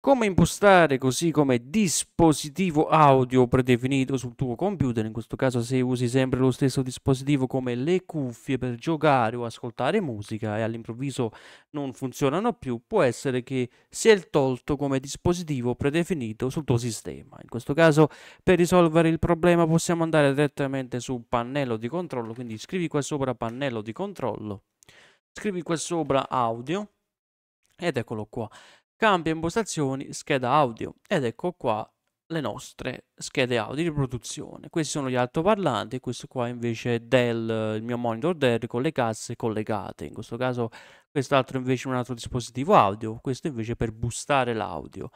Come impostare così come dispositivo audio predefinito sul tuo computer, in questo caso se usi sempre lo stesso dispositivo come le cuffie per giocare o ascoltare musica e all'improvviso non funzionano più, può essere che sia il tolto come dispositivo predefinito sul tuo sistema. In questo caso per risolvere il problema possiamo andare direttamente su pannello di controllo, quindi scrivi qua sopra pannello di controllo, scrivi qua sopra audio ed eccolo qua. Cambia impostazioni, scheda audio ed ecco qua le nostre schede audio di produzione. Questi sono gli altoparlanti, questo qua invece è del il mio monitor Dell con le casse collegate. In questo caso quest'altro invece è un altro dispositivo audio, questo invece è per boostare l'audio.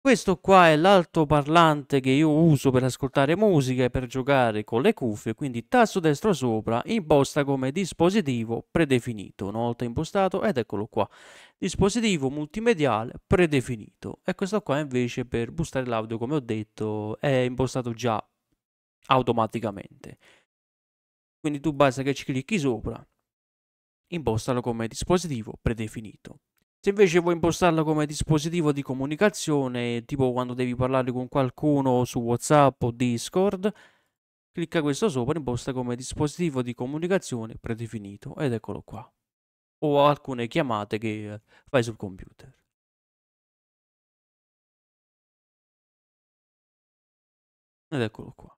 Questo qua è l'altoparlante che io uso per ascoltare musica e per giocare con le cuffie, quindi tasto destro sopra, imposta come dispositivo predefinito. Una volta impostato, ed eccolo qua, dispositivo multimediale predefinito. E questo qua invece per boostare l'audio, come ho detto, è impostato già automaticamente. Quindi tu basta che ci clicchi sopra, impostalo come dispositivo predefinito. Se invece vuoi impostarla come dispositivo di comunicazione, tipo quando devi parlare con qualcuno su WhatsApp o Discord, clicca questo sopra, imposta come dispositivo di comunicazione predefinito ed eccolo qua. O alcune chiamate che eh, fai sul computer. Ed eccolo qua.